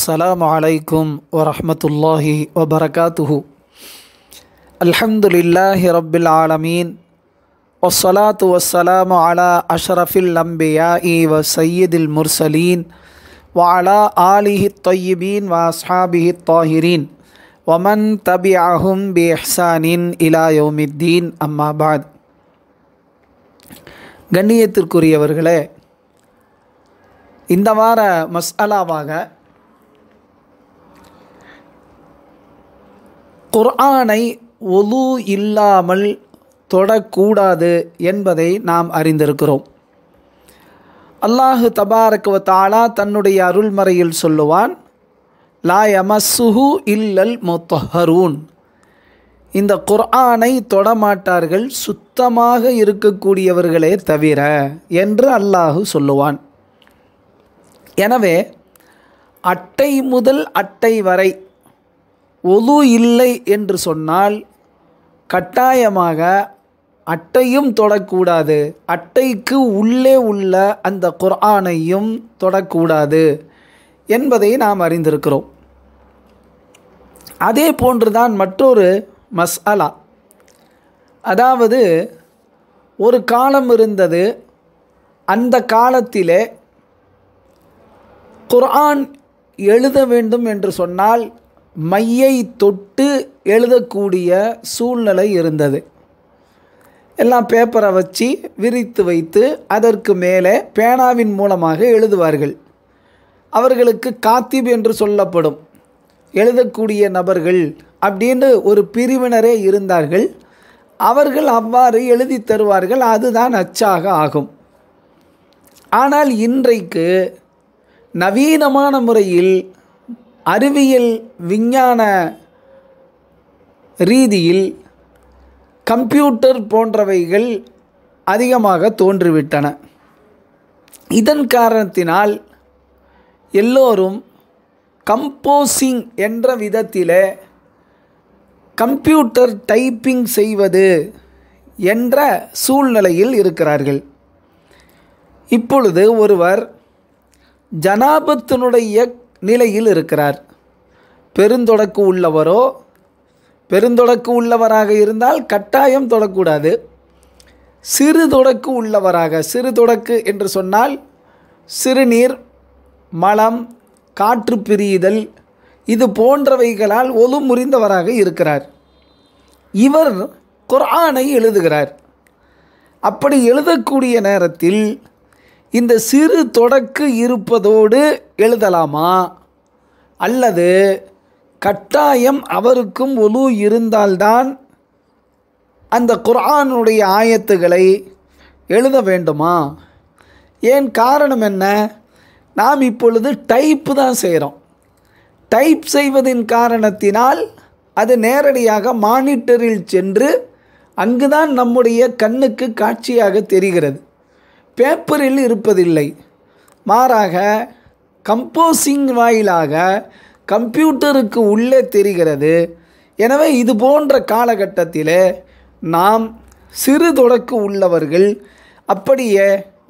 அஸ்லாம் வலைக்கும் வரமத்துல்லாஹி வபரகாத்துஹு அலமதுல்லாஹி ரபில் ஆலமீன் ஒசலாத்து வசலாம் அலா அஷ்ரஃபில் லம்பியா இ வ சையீதில் முர்சலீன் வாலா ஆலிஹி தொய்யிபீன் வாஸ்ஹாபிஹி தாஹிரீன் ஒமன் தபி அஹும் பி அஹ்சானின் இலாயோமித்தீன் அம்மாபாத் கண்ணியத்திற்குரியவர்களே இந்த வார மசாலாவாக குர்ஆனை ஒலு இல்லாமல் தொடக்கூடாது என்பதை நாம் அறிந்திருக்கிறோம் அல்லாஹு தபாரக்குவ தாலா தன்னுடைய அருள்மறையில் சொல்லுவான் லாயமசுஹு இல்லல் மொத்தஹரூன் இந்த குர்ஆனை தொடமாட்டார்கள் சுத்தமாக இருக்கக்கூடியவர்களே தவிர என்று அல்லாஹு சொல்லுவான் எனவே அட்டை முதல் அட்டை வரை ஒலு இல்லை என்று சொன்னால் கட்டாயமாக அட்டையும் தொடக்கூடாது அட்டைக்கு உள்ளே உள்ள அந்த குர்ஆனையும் தொடக்கூடாது என்பதை நாம் அறிந்திருக்கிறோம் அதே போன்று தான் மற்றொரு மசாலா அதாவது ஒரு காலம் இருந்தது அந்த காலத்திலே குர்ஆன் எழுத வேண்டும் என்று சொன்னால் மையை தொட்டு எழுதக்கூடிய சூழ்நிலை இருந்தது எல்லாம் பேப்பரை வச்சு விரித்து வைத்து அதற்கு மேலே பேனாவின் மூலமாக எழுதுவார்கள் அவர்களுக்கு காத்திப் என்று சொல்லப்படும் எழுதக்கூடிய நபர்கள் அப்படின்னு ஒரு பிரிவினரே இருந்தார்கள் அவர்கள் அவ்வாறு எழுதி தருவார்கள் அதுதான் அச்சாக ஆகும் ஆனால் இன்றைக்கு நவீனமான முறையில் அறிவியல் விஞ்ஞான ரீதியில் கம்ப்யூட்டர் போன்றவைகள் அதிகமாக தோன்றிவிட்டன இதன் காரணத்தினால் எல்லோரும் கம்போசிங் என்ற விதத்தில் கம்ப்யூட்டர் டைப்பிங் செய்வது என்ற சூழ்நிலையில் இருக்கிறார்கள் இப்பொழுது ஒருவர் ஜனாபத்தினுடைய நிலையில் இருக்கிறார் பெருந்தொடக்கு உள்ளவரோ பெருந்தொடக்கு உள்ளவராக இருந்தால் கட்டாயம் தொடக்கூடாது சிறு தொடக்கு உள்ளவராக சிறு தொடக்கு என்று சொன்னால் சிறுநீர் மலம் காற்று பிரியுதல் இது போன்றவைகளால் ஒது முறிந்தவராக இருக்கிறார் இவர் குர்ஆனை எழுதுகிறார் அப்படி எழுதக்கூடிய நேரத்தில் இந்த சிறு தொடக்கு இருப்பதோடு எழுதலாமா அல்லது கட்டாயம் அவருக்கும் ஒலு இருந்தால்தான் அந்த குரானுடைய ஆயத்துகளை எழுத வேண்டுமா ஏன் காரணம் என்ன நாம் இப்பொழுது டைப்பு தான் செய்கிறோம் டைப் செய்வதின் காரணத்தினால் அது நேரடியாக மானிட்டரில் சென்று அங்குதான் நம்முடைய கண்ணுக்கு காட்சியாக தெரிகிறது பேப்பரில் இருப்பதில்லை மாறாக கம்போசிங் வாயிலாக கம்ப்யூட்டருக்கு உள்ளே தெரிகிறது எனவே இது போன்ற காலகட்டத்தில் நாம் சிறு தொடக்கு உள்ளவர்கள் அப்படியே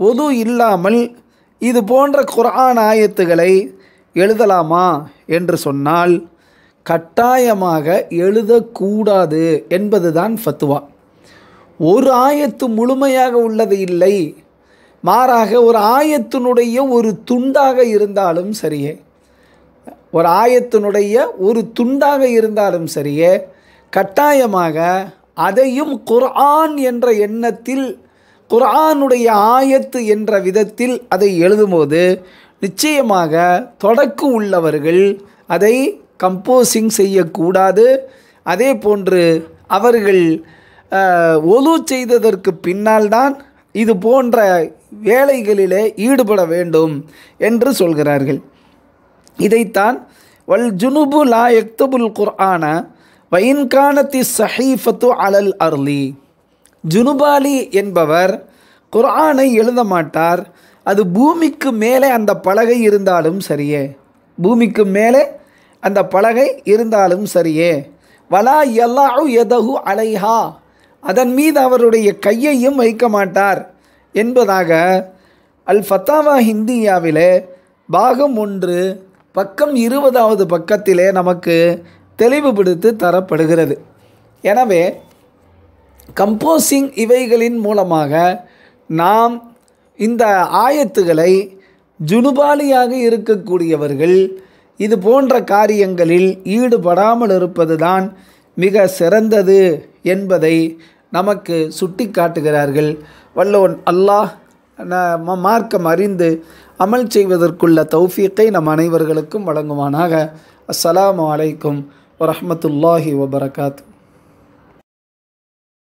ஒது இல்லாமல் இது போன்ற குரான் ஆயத்துகளை எழுதலாமா என்று சொன்னால் கட்டாயமாக எழுதக்கூடாது என்பதுதான் ஃபத்துவா ஒரு ஆயத்து முழுமையாக உள்ளது இல்லை மாறாக ஒரு ஆயத்தினுடைய ஒரு துண்டாக இருந்தாலும் சரியே ஒரு ஆயத்தினுடைய ஒரு துண்டாக இருந்தாலும் சரியே கட்டாயமாக அதையும் குர்ஆன் என்ற எண்ணத்தில் குர்ஆனுடைய ஆயத்து என்ற விதத்தில் அதை எழுதும்போது நிச்சயமாக தொடக்கு உள்ளவர்கள் அதை கம்போசிங் செய்யக்கூடாது அதே போன்று அவர்கள் ஒலு செய்ததற்கு பின்னால் தான் இது போன்ற வேலைகளிலே ஈடுபட வேண்டும் என்று சொல்கிறார்கள் இதைத்தான் வல் ஜுனுபு லா எக்தபுல் குர்ஆன வைன்கானத்தி சஹீஃபத்து அலல் அர்லி ஜுனுபாலி என்பவர் குர்ஆனை எழுத மாட்டார் அது பூமிக்கு மேலே அந்த பலகை இருந்தாலும் சரியே பூமிக்கு மேலே அந்த பலகை இருந்தாலும் சரியே வலா எல்லா எதகு அலைஹா அதன் மீது அவருடைய கையையும் வைக்க மாட்டார் என்பதாக அல் ஃபத்தாவா ஹிந்தியாவிலே பாகம் ஒன்று பக்கம் இருபதாவது பக்கத்திலே நமக்கு தெளிவுபடுத்தி தரப்படுகிறது எனவே கம்போசிங் இவைகளின் மூலமாக நாம் இந்த ஆயத்துகளை ஜுனுபாலியாக இருக்கக்கூடியவர்கள் இது போன்ற காரியங்களில் ஈடுபடாமல் இருப்பது தான் மிக சிறந்தது என்பதை நமக்கு சுட்டி காட்டுகிறார்கள் வல்லவன் அல்லாஹ் மார்க்கம் அறிந்து அமல் செய்வதற்குள்ள தௌஃபீக்கை நம் அனைவர்களுக்கும் வழங்குவானாக அஸ்ஸலாமு அலைக்கும் வரமத்துல்லாஹி வபரகாத்து